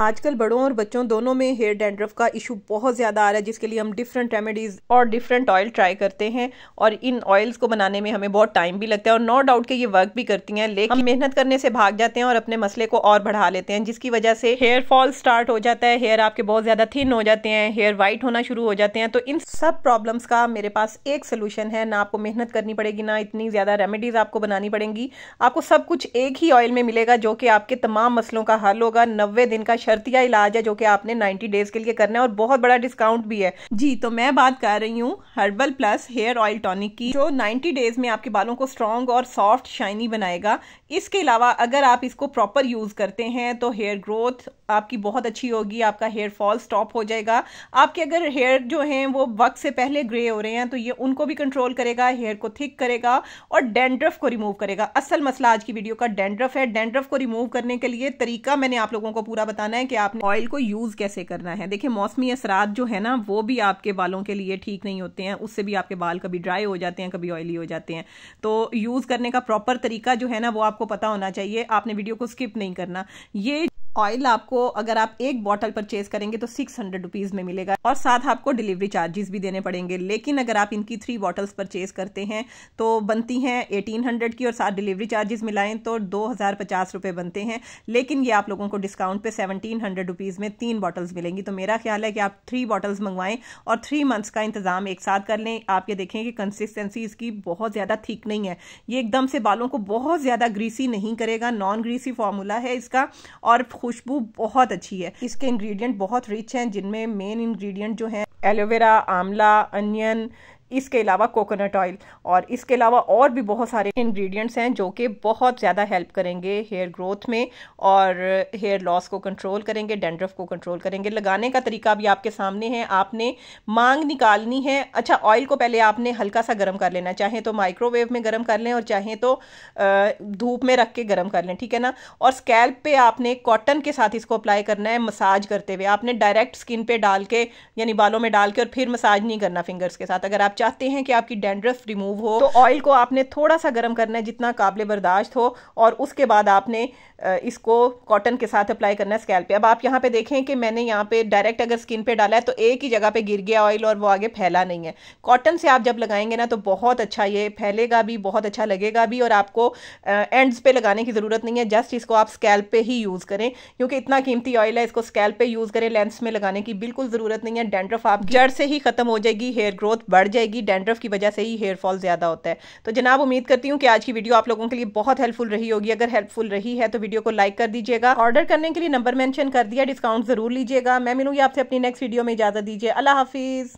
आजकल बड़ों और बच्चों दोनों में हेयर डेंड्रफ का इशू बहुत ज़्यादा आ रहा है जिसके लिए हम डिफरेंट रेमेडीज़ और डिफरेंट ऑयल ट्राई करते हैं और इन ऑयल्स को बनाने में हमें बहुत टाइम भी लगता है और नो डाउट के ये वर्क भी करती हैं लेकिन हम मेहनत करने से भाग जाते हैं और अपने मसले को और बढ़ा लेते हैं जिसकी वजह से हेयर फॉल स्टार्ट हो जाता है हेयर आपके बहुत ज़्यादा थिन हो जाते हैं हेयर वाइट होना शुरू हो जाते हैं तो इन सब प्रॉब्लम्स का मेरे पास एक सोल्यूशन है ना आपको मेहनत करनी पड़ेगी ना इतनी ज़्यादा रेमेडीज़ आपको बनानी पड़ेंगी आपको सब कुछ एक ही ऑयल में मिलेगा जो कि आपके तमाम मसलों का हल होगा नब्बे दिन का बेशर्तिया इलाज है जो कि आपने 90 डेज के लिए करना है और बहुत बड़ा डिस्काउंट भी है जी तो मैं बात कर रही हूँ herbal plus hair oil tonic की जो 90 डेज में आपके बालों को स्ट्रॉन्ग और सॉफ्ट शाइनी बनाएगा इसके अलावा अगर आप इसको प्रॉपर यूज करते हैं तो हेयर ग्रोथ आपकी बहुत अच्छी होगी आपका हेयर फॉल स्टॉप हो जाएगा आपके अगर हेयर जो हैं वो वक्त से पहले ग्रे हो रहे हैं तो ये उनको भी कंट्रोल करेगा हेयर को थिक करेगा और डेंड्रफ को रिमूव करेगा असल मसला आज की वीडियो का डेंड्रफ है डेंड्रफ को रिमूव करने के लिए तरीका मैंने आप लोगों को पूरा बताना है है कि आपने ऑयल को यूज़ कैसे करना है देखिए मौसमी असरात जो है ना वो भी आपके बालों के लिए ठीक नहीं होते हैं उससे भी आपके बाल कभी ड्राई हो जाते हैं कभी ऑयली हो जाते हैं तो यूज़ करने का प्रॉपर तरीका जो है ना वो आपको पता होना चाहिए आपने वीडियो को स्किप नहीं करना ये ऑयल आपको अगर आप एक बॉटल परचेज करेंगे तो सिक्स हंड्रेड रुपीज़ में मिलेगा और साथ आपको डिलीवरी चार्जेस भी देने पड़ेंगे लेकिन अगर आप इनकी थ्री बॉटल्स परचेज करते हैं तो बनती हैं एटीन हंड्रेड की और साथ डिलीवरी चार्जेस मिलाएं तो दो हज़ार पचास रुपए बनते हैं लेकिन ये आप लोगों को डिस्काउंट पे सेवनटीन हंड्रेड रुपीज़ में तीन बॉटल्स मिलेंगी तो मेरा ख्याल है कि आप थ्री बॉटल्स मंगवाएं और थ्री मंथ्स का इंतज़ाम एक साथ कर लें आप ये देखें कि कंसिस्टेंसी इसकी बहुत ज़्यादा थिक नहीं है ये एकदम से बालों को बहुत ज़्यादा ग्रीसी नहीं करेगा नॉन ग्रीसी फार्मूला है इसका और खुशबू बहुत अच्छी है इसके इंग्रेडिएंट बहुत रिच हैं जिनमें मेन इंग्रेडिएंट जो हैं एलोवेरा आंवला अनियन इसके अलावा कोकोनट ऑयल और इसके अलावा और भी बहुत सारे इंग्रेडिएंट्स हैं जो कि बहुत ज़्यादा हेल्प करेंगे हेयर ग्रोथ में और हेयर लॉस को कंट्रोल करेंगे डेंड्रफ को कंट्रोल करेंगे लगाने का तरीका भी आपके सामने है आपने मांग निकालनी है अच्छा ऑयल को पहले आपने हल्का सा गर्म कर लेना चाहे तो माइक्रोवेव में गर्म कर लें और चाहे तो धूप में रख के गर्म कर लें ठीक है ना और स्कैल्प पे आपने कॉटन के साथ इसको अप्लाई करना है मसाज करते हुए आपने डायरेक्ट स्किन पे डाल के यानी बालों में डाल के और फिर मसाज नहीं करना फिंगर्स के साथ अगर आप चाहते हैं कि आपकी डेंड्रफ रिमूव हो तो ऑयल को आपने थोड़ा सा गर्म करना है जितना काबिल बर्दाश्त हो और उसके बाद आपने इसको कॉटन के साथ अप्लाई करना है स्कैल पे अब आप यहाँ पे देखें कि मैंने यहाँ पे डायरेक्ट अगर स्किन पे डाला है तो एक ही जगह पे गिर गया ऑयल और वो आगे फैला नहीं है कॉटन से आप जब लगाएंगे ना तो बहुत अच्छा ये फैलेगा भी बहुत अच्छा लगेगा भी और आपको एंड्स पे लगाने की ज़रूरत नहीं है जस्ट इसको आप स्कैल पे ही यूज़ करें क्योंकि इतना कीमती ऑयल है इसको स्कैल पे यूज़ करें लेंस में लगाने की बिल्कुल ज़रूरत नहीं है डेंड्रफ आप जड़ से ही ख़त्म हो जाएगी हेयर ग्रोथ बढ़ जाएगी रहेगी डेंड्रफ की वजह से ही हेयर फॉल ज़्यादा होता है तो जनाब उम्मीद करती हूँ कि आज की वीडियो आप लोगों के लिए बहुत हेल्पफुल रही होगी अगर हेल्पफुल रही है तो वीडियो को लाइक कर दीजिएगा ऑर्डर करने के लिए नंबर मैंशन कर दिया डिस्काउंट जरूर लीजिएगा मैं मिलूंगी आपसे अपनी नेक्स्ट वीडियो में इजाज़त दीजिए अल्लाह हाफिज़